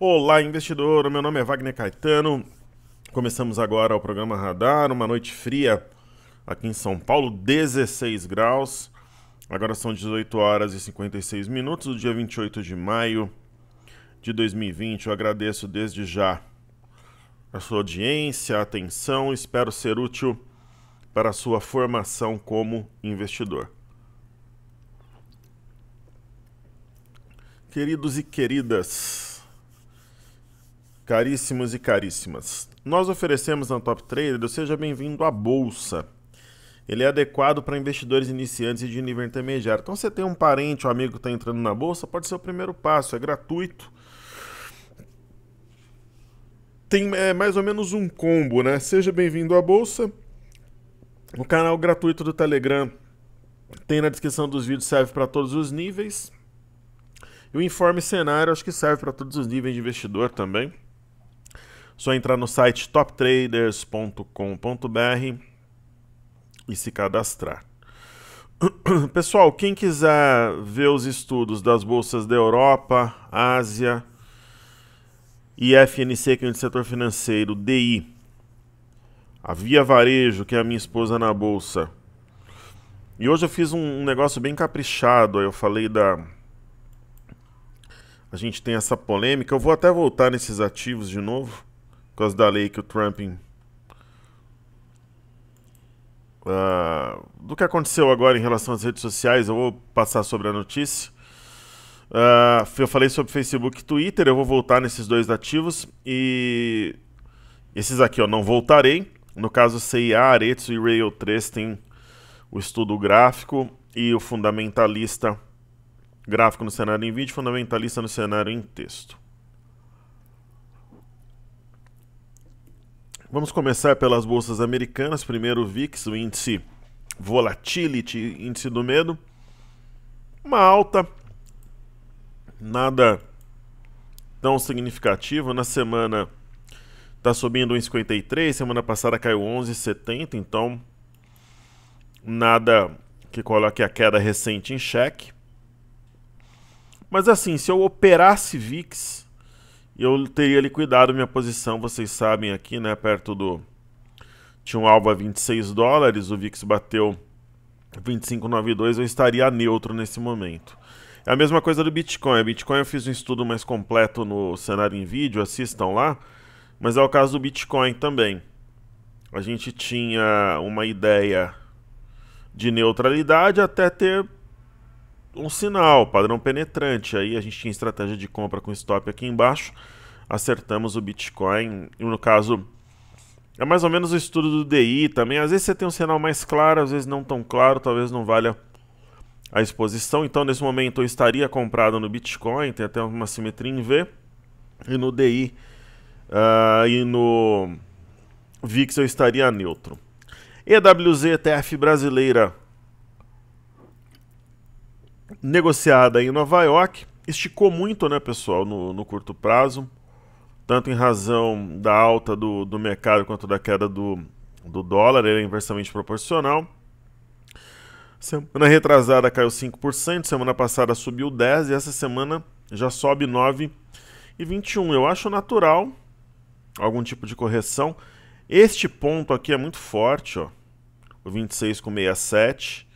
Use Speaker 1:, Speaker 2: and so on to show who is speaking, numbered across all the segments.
Speaker 1: Olá, investidor. Meu nome é Wagner Caetano. Começamos agora o programa Radar, uma noite fria aqui em São Paulo, 16 graus. Agora são 18 horas e 56 minutos do dia 28 de maio de 2020. Eu agradeço desde já a sua audiência, a atenção, espero ser útil para a sua formação como investidor. Queridos e queridas, Caríssimos e caríssimas, nós oferecemos na Top Trader o Seja Bem-vindo à Bolsa. Ele é adequado para investidores iniciantes e de nível intermediário. Então, você tem um parente ou um amigo que está entrando na Bolsa, pode ser o primeiro passo, é gratuito. Tem é, mais ou menos um combo, né? Seja Bem-vindo à Bolsa, o canal gratuito do Telegram tem na descrição dos vídeos, serve para todos os níveis. E o informe cenário acho que serve para todos os níveis de investidor também. Só entrar no site toptraders.com.br e se cadastrar. Pessoal, quem quiser ver os estudos das bolsas da Europa, Ásia e FNC, que é o setor financeiro, DI, a Via Varejo, que é a minha esposa na bolsa. E hoje eu fiz um negócio bem caprichado, eu falei da a gente tem essa polêmica. Eu vou até voltar nesses ativos de novo. Por causa da lei que o Trump. Uh, ah, do que aconteceu agora em relação às redes sociais, eu vou passar sobre a notícia. Uh, eu falei sobre Facebook e Twitter, eu vou voltar nesses dois ativos e esses aqui eu não voltarei. No caso, CIA, Aretsu e Rail 3 tem o estudo gráfico e o fundamentalista gráfico no cenário em vídeo, fundamentalista no cenário em texto. Vamos começar pelas bolsas americanas. Primeiro o VIX, o índice Volatility, índice do medo. Uma alta, nada tão significativo. Na semana está subindo 1,53, semana passada caiu 11,70, então nada que coloque a queda recente em xeque. Mas assim, se eu operasse VIX eu teria liquidado minha posição, vocês sabem aqui, né, perto do tinha um alvo a 26 dólares, o VIX bateu 25,92, eu estaria neutro nesse momento. É a mesma coisa do Bitcoin. A Bitcoin eu fiz um estudo mais completo no cenário em vídeo, assistam lá. Mas é o caso do Bitcoin também. A gente tinha uma ideia de neutralidade até ter um sinal, padrão penetrante. Aí a gente tinha estratégia de compra com stop aqui embaixo, acertamos o Bitcoin. E no caso, é mais ou menos o estudo do DI também. Às vezes você tem um sinal mais claro, às vezes não tão claro, talvez não valha a exposição. Então, nesse momento, eu estaria comprado no Bitcoin, tem até uma simetria em V, e no DI uh, ah, e no VIX eu estaria neutro. EWZ ETF brasileira negociada em Nova York. Esticou muito, né, pessoal, no, no curto prazo, tanto em razão da alta do, do mercado quanto da queda do, do dólar, ele é inversamente proporcional. Semana retrasada caiu 5%, semana passada subiu 10% e essa semana já sobe 9,21%. e Eu acho natural algum tipo de correção. Este ponto aqui é muito forte, ó, o 26,67.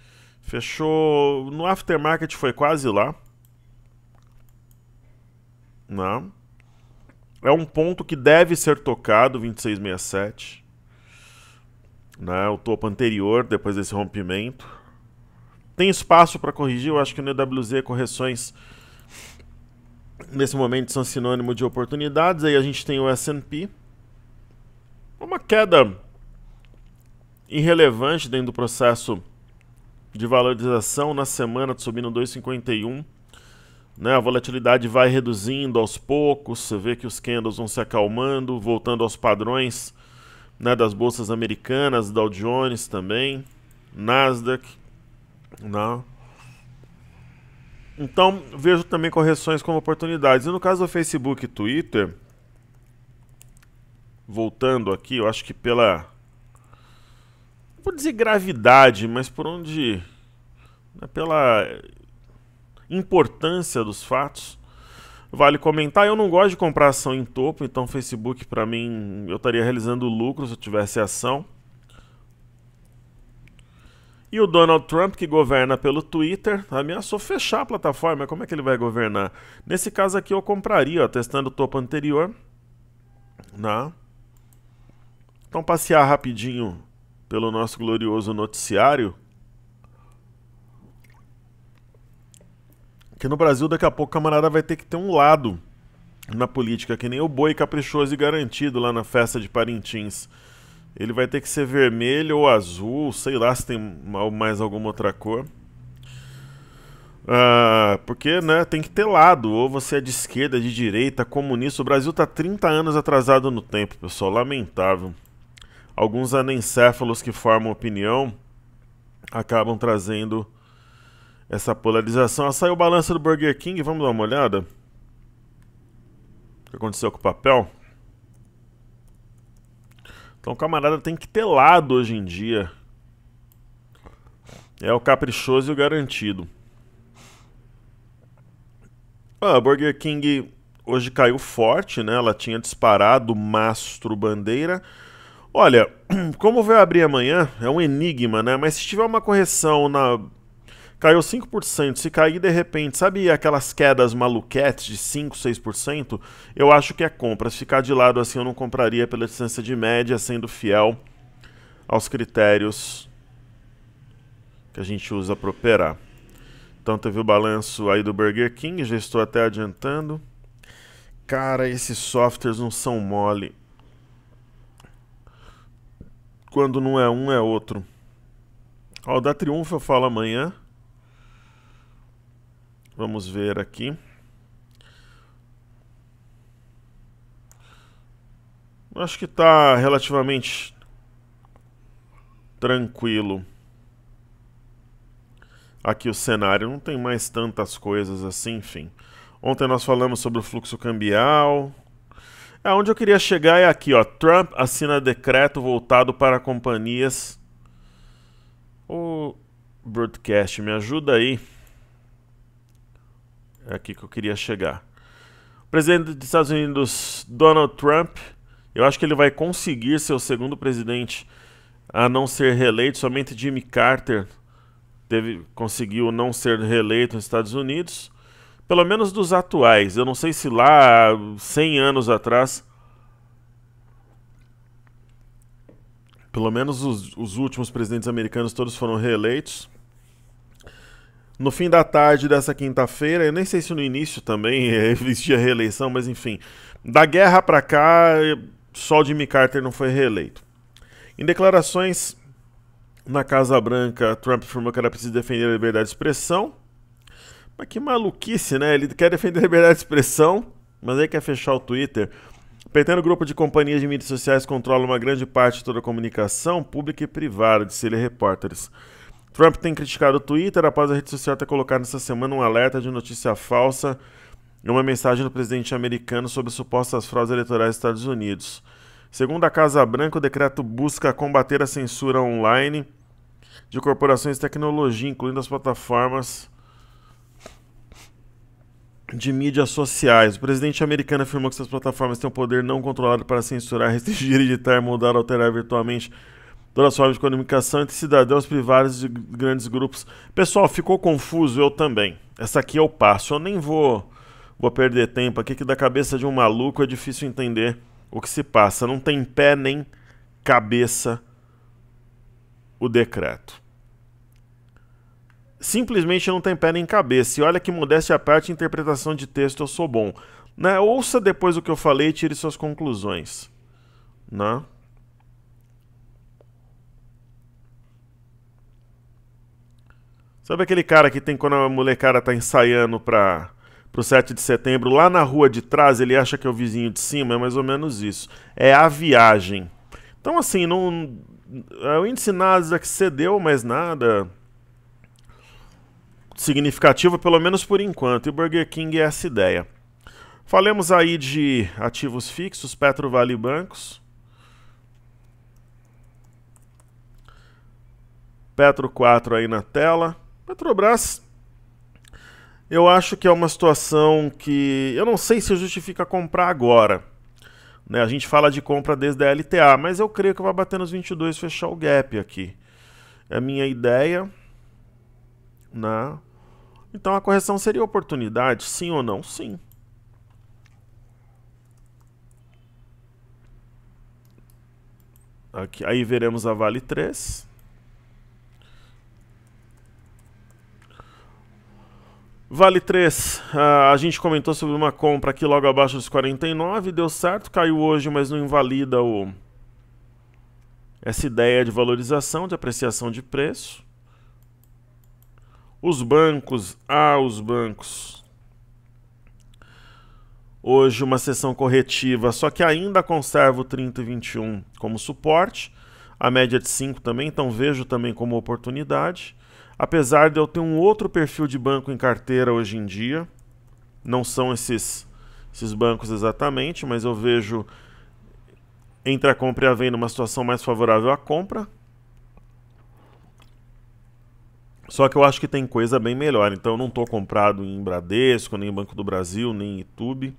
Speaker 1: Fechou. No aftermarket foi quase lá. Não. Né? É um ponto que deve ser tocado, 2667. Né? O topo anterior, depois desse rompimento. Tem espaço para corrigir, eu acho que no EWZ correções nesse momento são sinônimo de oportunidades. Aí a gente tem o S&P. É uma queda irrelevante dentro do processo de valorização na semana, subindo 2,51. Né, a volatilidade vai reduzindo aos poucos, você vê que os candles vão se acalmando, voltando aos padrões né, das bolsas americanas, Dow Jones também, Nasdaq. Né. Então, vejo também correções como oportunidades. E no caso do Facebook e Twitter, voltando aqui, eu acho que pela vou dizer gravidade, mas por onde. Né, pela importância dos fatos. Vale comentar, eu não gosto de comprar ação em topo, então Facebook para mim eu estaria realizando lucro se eu tivesse ação. E o Donald Trump, que governa pelo Twitter, ameaçou fechar a plataforma. Como é que ele vai governar? Nesse caso aqui eu compraria, ó, testando o topo anterior. Né? Então passear rapidinho pelo nosso glorioso noticiário. Que no Brasil, daqui a pouco, o camarada vai ter que ter um lado na política, que nem o boi caprichoso e garantido lá na festa de Parintins. Ele vai ter que ser vermelho ou azul, sei lá se tem mais alguma outra cor. Ah, porque né, tem que ter lado, ou você é de esquerda, de direita, comunista. O Brasil tá 30 anos atrasado no tempo, pessoal, lamentável alguns anencéfalos que formam opinião acabam trazendo essa polarização. Ah, saiu o balanço do Burger King, vamos dar uma olhada? O que aconteceu com o papel? Então camarada tem que ter lado hoje em dia. É o caprichoso e o garantido. Ah, a Burger King hoje caiu forte, né? Ela tinha disparado mastro bandeira. Olha, como vai abrir amanhã, é um enigma, né? Mas se tiver uma correção na. Caiu 5%, se cair de repente, sabe aquelas quedas maluquetes de 5, 6%? Eu acho que é compra. Se ficar de lado assim, eu não compraria pela distância de média, sendo fiel aos critérios que a gente usa para operar. Então teve o balanço aí do Burger King, já estou até adiantando. Cara, esses softwares não são mole quando não é um, é outro. Ó, o da Triunfa fala amanhã. Vamos ver aqui. Acho que está relativamente tranquilo. Aqui o cenário não tem mais tantas coisas assim, enfim. Ontem nós falamos sobre o fluxo cambial, é, onde eu queria chegar é aqui, ó. Trump assina decreto voltado para companhias. o broadcast, me ajuda aí. É aqui que eu queria chegar. O presidente dos Estados Unidos, Donald Trump, eu acho que ele vai conseguir ser o segundo presidente a não ser reeleito. Somente Jimmy Carter teve, conseguiu não ser reeleito nos Estados Unidos. Pelo menos dos atuais. Eu não sei se lá 100 anos atrás. Pelo menos os, os últimos presidentes americanos todos foram reeleitos. No fim da tarde dessa quinta-feira, eu nem sei se no início também existia reeleição, mas enfim. Da guerra para cá, só o Jimmy Carter não foi reeleito. Em declarações na Casa Branca, Trump afirmou que era preciso defender a liberdade de expressão. Mas que maluquice, né? Ele quer defender a liberdade de expressão, mas aí quer fechar o Twitter. Pretendo grupo de companhias de mídias sociais controla uma grande parte de toda a comunicação pública e privada, disse ele a repórteres. Trump tem criticado o Twitter após a rede social ter colocado nessa semana um alerta de notícia falsa e uma mensagem do presidente americano sobre supostas fraudes eleitorais dos Estados Unidos. Segundo a Casa Branca, o decreto busca combater a censura online de corporações de tecnologia, incluindo as plataformas de mídias sociais. O presidente americano afirmou que essas plataformas têm um poder não controlado para censurar, restringir, editar, mudar, alterar virtualmente todas as formas de comunicação entre cidadãos privados e grandes grupos. Pessoal, ficou confuso? Eu também. Essa aqui eu passo. Eu nem vou, vou perder tempo aqui, que da cabeça de um maluco é difícil entender o que se passa. Não tem pé nem cabeça o decreto simplesmente não tem pé nem cabeça. E olha que modéstia a parte, interpretação de texto eu sou bom. Né? Ouça depois o que eu falei e tire suas conclusões. Né? Sabe aquele cara que tem quando a molecada tá ensaiando para pro 7 de setembro, lá na rua de trás, ele acha que é o vizinho de cima, é mais ou menos isso. É a viagem. Então assim, não é, o índice Nasdaq cedeu, mais nada significativa, pelo menos por enquanto, e Burger King é essa ideia. Falemos aí de ativos fixos, Petrovale Vale bancos. Petro 4 aí na tela. Petrobras, eu acho que é uma situação que eu não sei se justifica comprar agora. Né? A gente fala de compra desde a LTA, mas eu creio que vai bater nos 22 fechar o gap aqui. É a minha ideia na então a correção seria oportunidade, sim ou não? Sim. Aqui, aí veremos a vale 3. Vale 3, ah, a gente comentou sobre uma compra aqui logo abaixo dos 49, deu certo, caiu hoje, mas não invalida o... essa ideia de valorização, de apreciação de preço. Os bancos, ah, os bancos. Hoje uma sessão corretiva, só que ainda conservo o 3021 como suporte, a média de 5 também, então vejo também como oportunidade. Apesar de eu ter um outro perfil de banco em carteira hoje em dia, não são esses esses bancos exatamente, mas eu vejo entre a compra e a venda uma situação mais favorável à compra, Só que eu acho que tem coisa bem melhor. Então eu não estou comprado em Bradesco, nem Banco do Brasil, nem YouTube.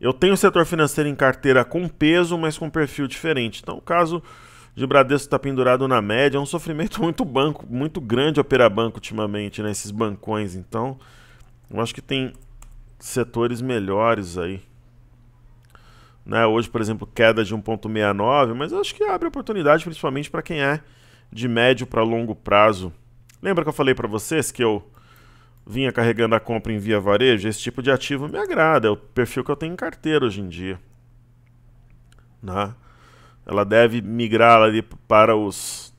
Speaker 1: Eu tenho o setor financeiro em carteira com peso, mas com perfil diferente. Então, o caso de Bradesco está pendurado na média, é um sofrimento muito banco, muito grande operar banco ultimamente, né? Esses bancões. Então, eu acho que tem setores melhores aí. Né? Hoje, por exemplo, queda de 1,69, mas eu acho que abre oportunidade principalmente para quem é de médio para longo prazo. Lembra que eu falei para vocês que eu vinha carregando a compra em via varejo? Esse tipo de ativo me agrada, é o perfil que eu tenho em carteira hoje em dia. Né? Ela deve migrar ali para os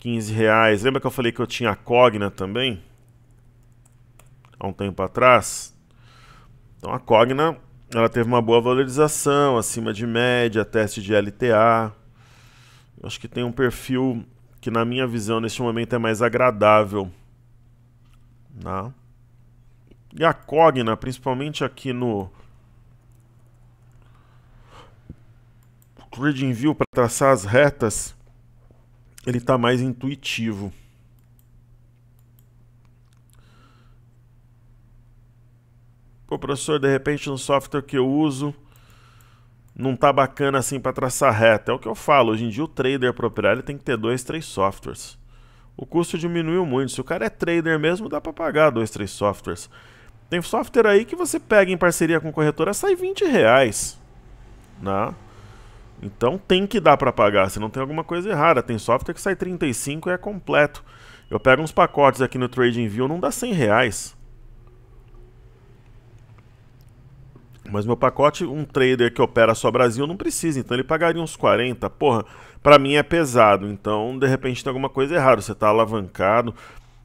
Speaker 1: 15 reais. Lembra que eu falei que eu tinha a Cogna também? Há um tempo atrás? Então a Cogna ela teve uma boa valorização, acima de média, teste de LTA. Eu acho que tem um perfil que na minha visão neste momento é mais agradável. Né? E a Cogna, principalmente aqui no Trading View para traçar as retas, ele está mais intuitivo. Pô, professor, de repente no software que eu uso não tá bacana assim para traçar reta. É o que eu falo, hoje em dia o trader proprietário tem que ter dois, três softwares. O custo diminuiu muito. Se o cara é trader mesmo, dá para pagar dois, três softwares. Tem software aí que você pega em parceria com corretora, é sai 20 reais. Né? Então tem que dar para pagar, se não tem alguma coisa errada. Tem software que sai 35 e é completo. Eu pego uns pacotes aqui no TradingView, não dá 100 reais. Mas meu pacote, um trader que opera só Brasil não precisa, então ele pagaria uns 40. Porra, para mim é pesado, então de repente tem alguma coisa errada, você tá alavancado.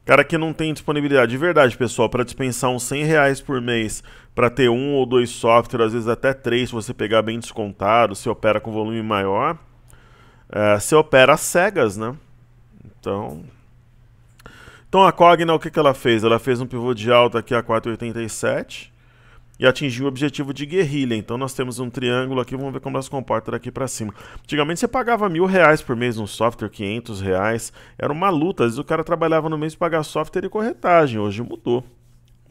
Speaker 1: Cara que não tem disponibilidade de verdade, pessoal, para dispensar uns 100 reais por mês para ter um ou dois softwares, às vezes até três, se você pegar bem descontado, se opera com volume maior, é, se opera cegas, né? Então, então a Cogna, o que, que ela fez? Ela fez um pivô de alta aqui a 4,87 e atingiu o objetivo de guerrilha. Então nós temos um triângulo aqui, vamos ver como elas comportam daqui para cima. Antigamente você pagava mil reais por mês um software, 500 reais. Era uma luta, às vezes o cara trabalhava no mês para pagar software e corretagem. Hoje mudou.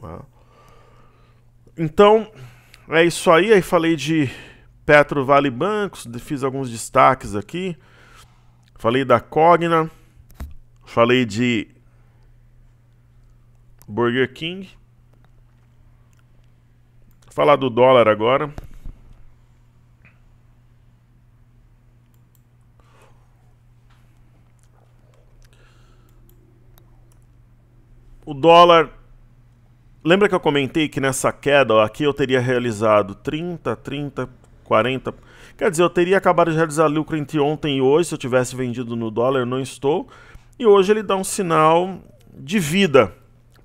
Speaker 1: Tá? Então, é isso aí. Aí falei de Petro Vale Bancos, fiz alguns destaques aqui. Falei da Cogna, falei de Burger King. Falar do dólar agora. O dólar. Lembra que eu comentei que nessa queda ó, aqui eu teria realizado 30, 30, 40. Quer dizer, eu teria acabado de realizar lucro entre ontem e hoje, se eu tivesse vendido no dólar, não estou. E hoje ele dá um sinal de vida,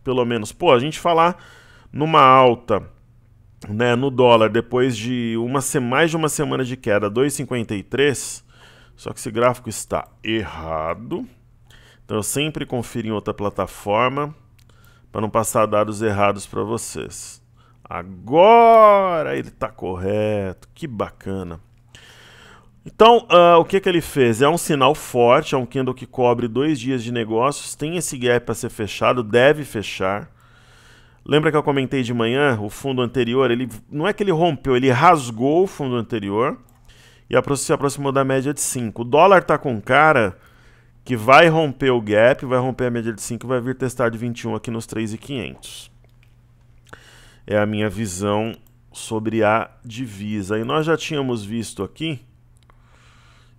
Speaker 1: pelo menos. Pô, a gente falar numa alta né, no dólar, depois de uma, mais de uma semana de queda, 2,53. Só que esse gráfico está errado. Então eu sempre confiro em outra plataforma para não passar dados errados para vocês. Agora ele está correto. Que bacana. Então, uh, o que, que ele fez? É um sinal forte, é um candle que cobre dois dias de negócios, tem esse gap para ser fechado, deve fechar. Lembra que eu comentei de manhã, o fundo anterior, ele não é que ele rompeu, ele rasgou o fundo anterior e se aproximou da média de 5. O dólar está com cara que vai romper o gap, vai romper a média de 5 e vai vir testar de 21 aqui nos 3,500. É a minha visão sobre a divisa. E nós já tínhamos visto aqui,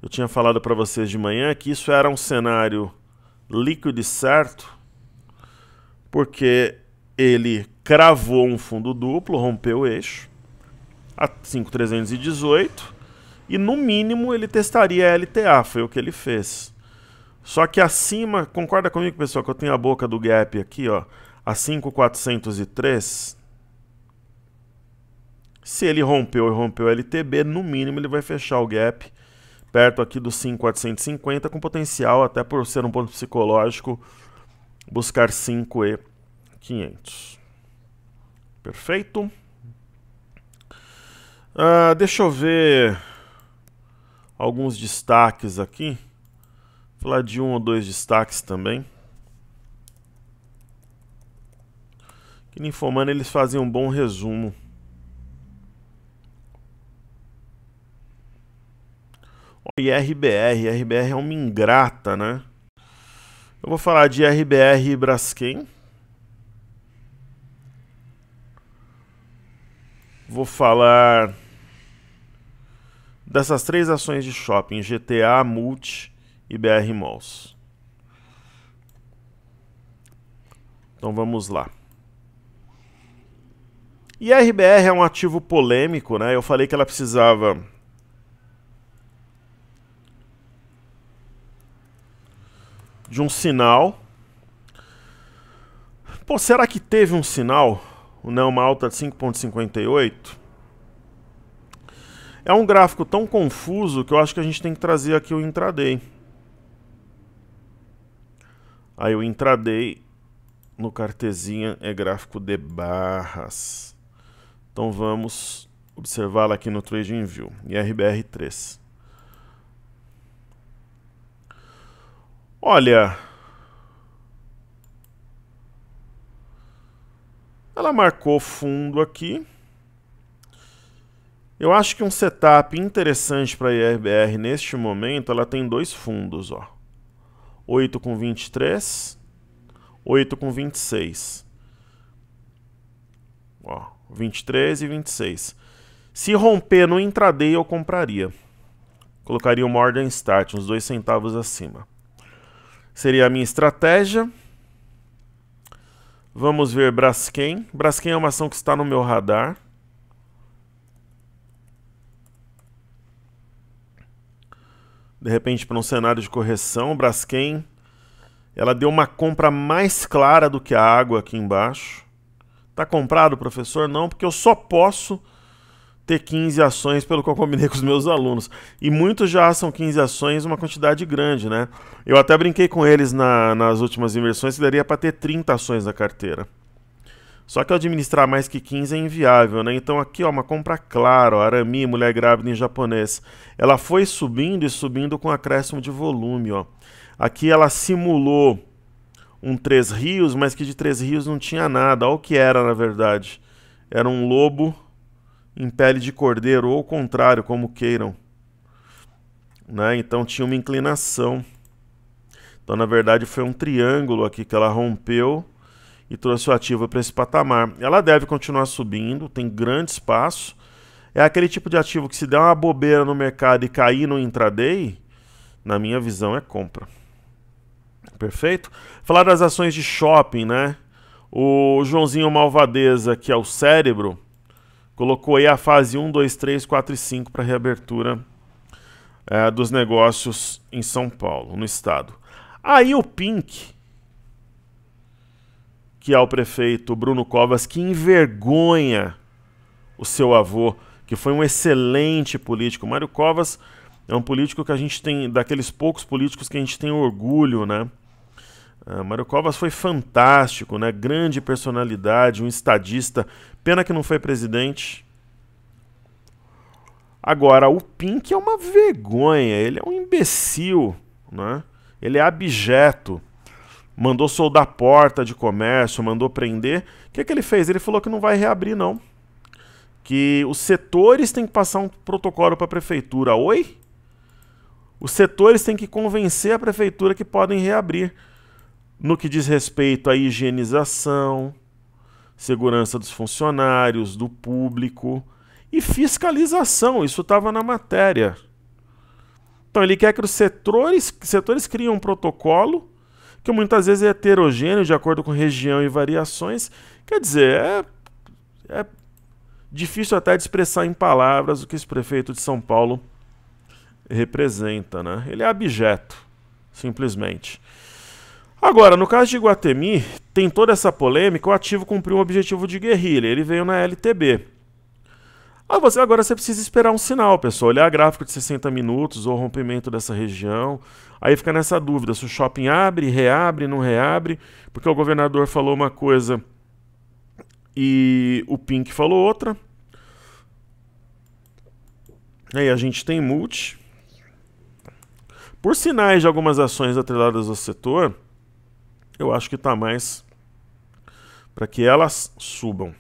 Speaker 1: eu tinha falado para vocês de manhã que isso era um cenário líquido e certo, porque ele cravou um fundo duplo, rompeu o eixo a 5318 e no mínimo ele testaria a LTA, foi o que ele fez. Só que acima, concorda comigo, pessoal, que eu tenho a boca do gap aqui, ó, a 5403. Se ele rompeu e rompeu o LTB, no mínimo ele vai fechar o gap perto aqui do 5450 com potencial até por ser um ponto psicológico buscar 5E 500. Perfeito. Uh, deixa eu ver alguns destaques aqui. Vou falar de um ou dois destaques também. Que no Infomano eles fazem um bom resumo. E RBR, RBR é uma ingrata, né? Eu vou falar de RBR e Braskem. Vou falar dessas três ações de shopping: GTA, Multi e BR Malls. Então vamos lá. IRBR é um ativo polêmico, né? Eu falei que ela precisava de um sinal. Pô, será que teve um sinal? o uma alta de 5,58, é um gráfico tão confuso que eu acho que a gente tem que trazer aqui o intraday. Aí o intraday no cartezinha é gráfico de barras. Então vamos observá lo aqui no Trading View, IRBR3. Olha, Ela marcou fundo aqui. Eu acho que um setup interessante para a IRBR neste momento, ela tem dois fundos, ó. 8 com 23, 8 com 26. Ó, 23 e 26. Se romper no intraday eu compraria. Colocaria uma ordem start, uns dois centavos acima. Seria a minha estratégia. Vamos ver Braskem. Braskem é uma ação que está no meu radar. De repente, para um cenário de correção, Braskem ela deu uma compra mais clara do que a água aqui embaixo. Tá comprado, professor? Não, porque eu só posso ter 15 ações, pelo que eu combinei com os meus alunos. E muitos já são 15 ações, uma quantidade grande, né? Eu até brinquei com eles na, nas últimas inversões que daria para ter 30 ações na carteira. Só que administrar mais que 15 é inviável, né? Então aqui, ó, uma compra clara, Arami, mulher grávida em japonês. Ela foi subindo e subindo com acréscimo de volume, ó. Aqui ela simulou um Três Rios, mas que de Três Rios não tinha nada. Olha o que era, na verdade. Era um lobo em pele de cordeiro, ou o contrário, como queiram. Né? Então tinha uma inclinação. Então, na verdade, foi um triângulo aqui que ela rompeu e trouxe o ativo para esse patamar. Ela deve continuar subindo, tem grande espaço. É aquele tipo de ativo que se der uma bobeira no mercado e cair no intraday, na minha visão é compra. Perfeito? Falar das ações de shopping, né? O Joãozinho Malvadeza, que é o cérebro, colocou aí a fase 1, 2, 3, 4 e 5 para reabertura é, dos negócios em São Paulo, no estado. Aí o Pink, que é o prefeito Bruno Covas, que envergonha o seu avô, que foi um excelente político. Mário Covas é um político que a gente tem, daqueles poucos políticos que a gente tem orgulho, né? Ah, Mário Covas foi fantástico, né? Grande personalidade, um estadista. Pena que não foi presidente. Agora, o Pink é uma vergonha, ele é um imbecil, né? Ele é abjeto. Mandou soldar porta de comércio, mandou prender. O que, é que ele fez? Ele falou que não vai reabrir, não. Que os setores têm que passar um protocolo para a prefeitura. Oi? Os setores têm que convencer a prefeitura que podem reabrir no que diz respeito à higienização, segurança dos funcionários, do público e fiscalização. Isso estava na matéria. Então ele quer que os setores, setores criem um protocolo que muitas vezes é heterogêneo de acordo com região e variações. Quer dizer, é, é difícil até de expressar em palavras o que esse prefeito de São Paulo representa, né? Ele é abjeto, simplesmente. Agora, no caso de Guatemi, tem toda essa polêmica, o ativo cumpriu um objetivo de guerrilha, ele veio na LTB. Ah, você, agora você precisa esperar um sinal, pessoal. Olhar gráfico de 60 minutos ou rompimento dessa região. Aí fica nessa dúvida se o shopping abre, reabre, não reabre, porque o governador falou uma coisa e o Pink falou outra. Aí a gente tem multi. Por sinais de algumas ações atreladas ao setor, eu acho que está mais para que elas subam.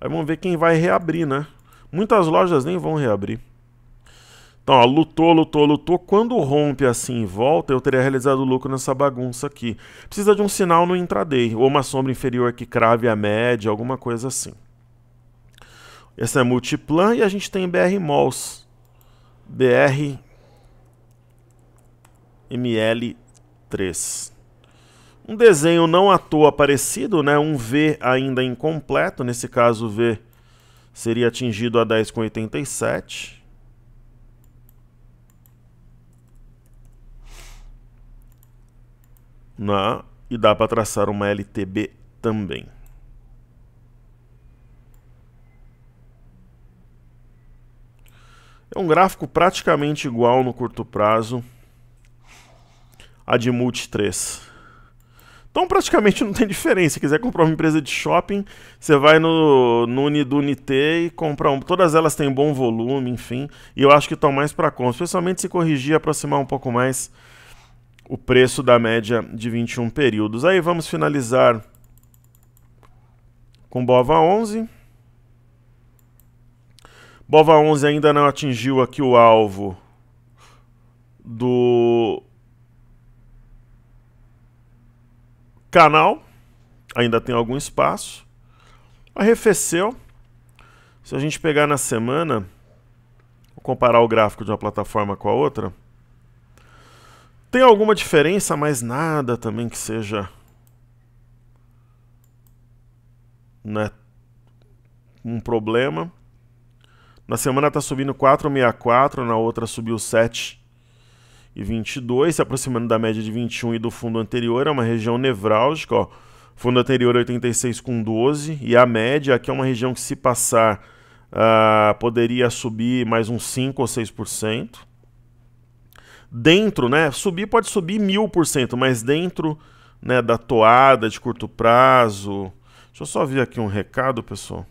Speaker 1: Aí vamos ver quem vai reabrir, né? Muitas lojas nem vão reabrir. Então, ó, lutou, lutou, lutou. Quando rompe assim e volta, eu teria realizado lucro nessa bagunça aqui. Precisa de um sinal no intraday, ou uma sombra inferior que crave a média, alguma coisa assim. Essa é Multiplan e a gente tem BR Malls. BR ML3. Um desenho não à toa parecido, né? um V ainda incompleto, nesse caso o V seria atingido a 10,87. Na, e dá para traçar uma LTB também. É um gráfico praticamente igual no curto prazo a de Multi 3. Então praticamente não tem diferença. Se quiser comprar uma empresa de shopping, você vai no, no Unidunité e compra um. Todas elas têm bom volume, enfim. E eu acho que estão mais para conta. Especialmente se corrigir e aproximar um pouco mais o preço da média de 21 períodos. Aí vamos finalizar com Bova 11. Bova 11 ainda não atingiu aqui o alvo do canal. Ainda tem algum espaço. Arrefeceu. Se a gente pegar na semana, comparar o gráfico de uma plataforma com a outra, tem alguma diferença, mas nada também que seja né, um problema. Na semana está subindo 4,64, na outra subiu 7,22, se aproximando da média de 21 e do fundo anterior, é uma região nevrálgica, ó. Fundo anterior 86,12 com e a média aqui é uma região que se passar uh, poderia subir mais uns 5 ou 6%. Dentro, né? Subir pode subir mil por cento, mas dentro né, da toada de curto prazo. Deixa eu só ver aqui um recado, pessoal.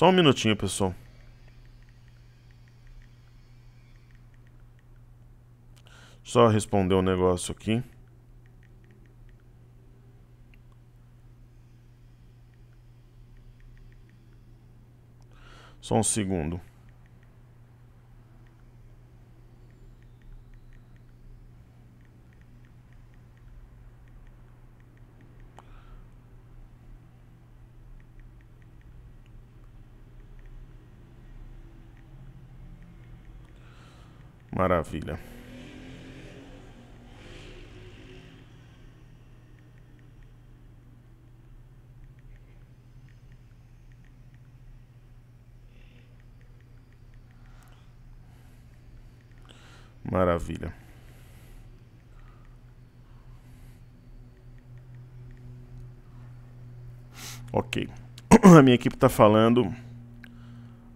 Speaker 1: Só um minutinho, pessoal. Só responder um negócio aqui. Só um segundo. Maravilha. Maravilha. Ok. A minha equipe está falando.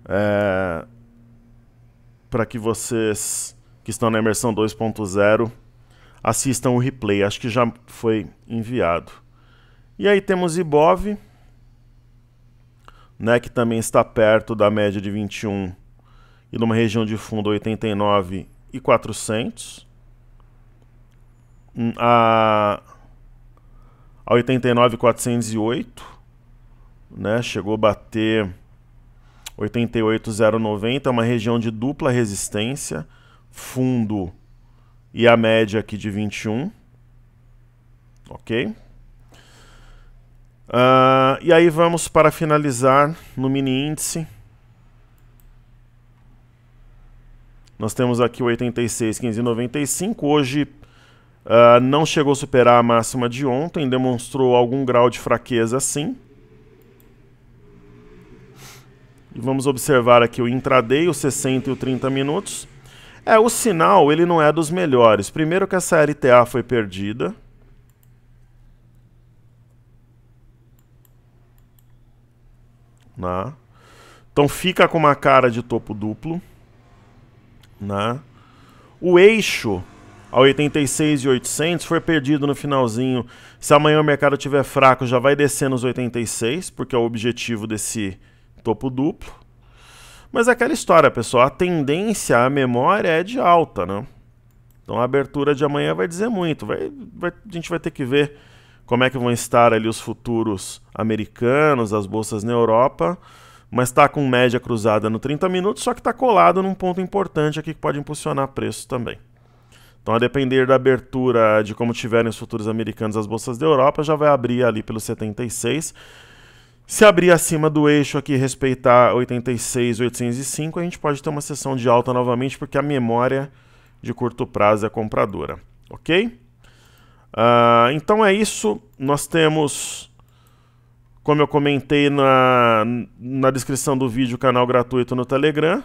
Speaker 1: É, para que vocês que estão na imersão 2.0 assistam o replay. Acho que já foi enviado. E aí temos Ibov, né, que também está perto da média de 21 e numa região de fundo 89 e 400. Hum, a, a 89 408, né, chegou a bater 88090 é uma região de dupla resistência, fundo e a média aqui de 21. Ok? Uh, e aí vamos para finalizar no mini índice. Nós temos aqui o 86,1595. Hoje uh, não chegou a superar a máxima de ontem, demonstrou algum grau de fraqueza sim. E vamos observar aqui o intraday, o 60 e o 30 minutos. É, o sinal ele não é dos melhores. Primeiro que essa RTA foi perdida. Né? Então fica com uma cara de topo duplo. Né? O eixo a 86 e 800 foi perdido no finalzinho. Se amanhã o mercado tiver fraco, já vai descer nos 86, porque é o objetivo desse topo duplo. Mas é aquela história, pessoal, a tendência à memória é de alta, né? Então a abertura de amanhã vai dizer muito. Vai, vai, a gente vai ter que ver como é que vão estar ali os futuros americanos, as bolsas na Europa, mas está com média cruzada no 30 minutos, só que está colado num ponto importante aqui que pode impulsionar preço também. Então, a depender da abertura de como tiverem os futuros americanos as bolsas da Europa, já vai abrir ali pelos 76. Se abrir acima do eixo aqui respeitar 86, 805, a gente pode ter uma sessão de alta novamente, porque a memória de curto prazo é compradora, ok? Uh, então é isso, nós temos, como eu comentei na, na descrição do vídeo, canal gratuito no Telegram.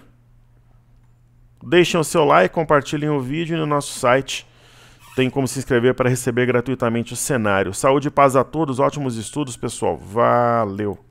Speaker 1: Deixem o seu like, compartilhem o vídeo e no nosso site tem como se inscrever para receber gratuitamente o cenário. Saúde e paz a todos, ótimos estudos, pessoal. Valeu!